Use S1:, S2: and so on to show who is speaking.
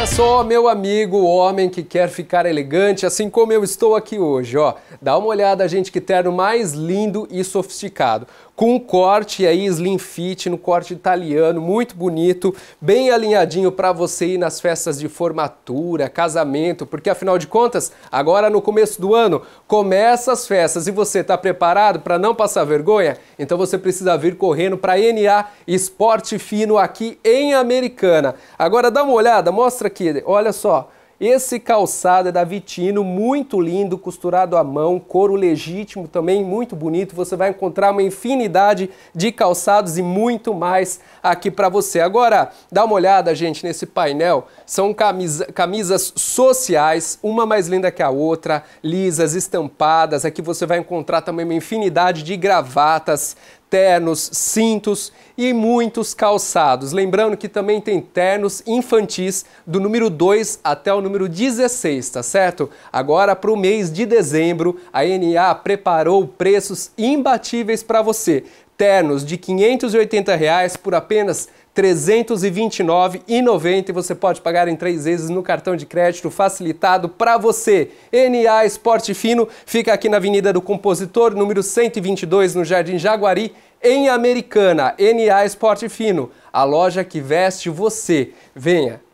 S1: Olha só, meu amigo, o homem que quer ficar elegante, assim como eu estou aqui hoje, ó. Dá uma olhada, gente, que terno mais lindo e sofisticado. Com um corte aí slim fit, no corte italiano, muito bonito, bem alinhadinho para você ir nas festas de formatura, casamento, porque afinal de contas, agora no começo do ano, começa as festas e você está preparado para não passar vergonha? Então você precisa vir correndo para NA Esporte Fino aqui em Americana. Agora dá uma olhada, mostra aqui, olha só. Esse calçado é da Vitino, muito lindo, costurado à mão, couro legítimo também, muito bonito. Você vai encontrar uma infinidade de calçados e muito mais aqui para você. Agora, dá uma olhada, gente, nesse painel. São camisa, camisas sociais, uma mais linda que a outra, lisas, estampadas. Aqui você vai encontrar também uma infinidade de gravatas ternos, cintos e muitos calçados. Lembrando que também tem ternos infantis do número 2 até o número 16, tá certo? Agora para o mês de dezembro, a NA preparou preços imbatíveis para você. Ternos de R$ 580 reais por apenas R$ 329,90 e você pode pagar em três vezes no cartão de crédito facilitado para você. NA Esporte Fino fica aqui na Avenida do Compositor, número 122, no Jardim Jaguari em Americana, NA Esporte Fino, a loja que veste você. Venha,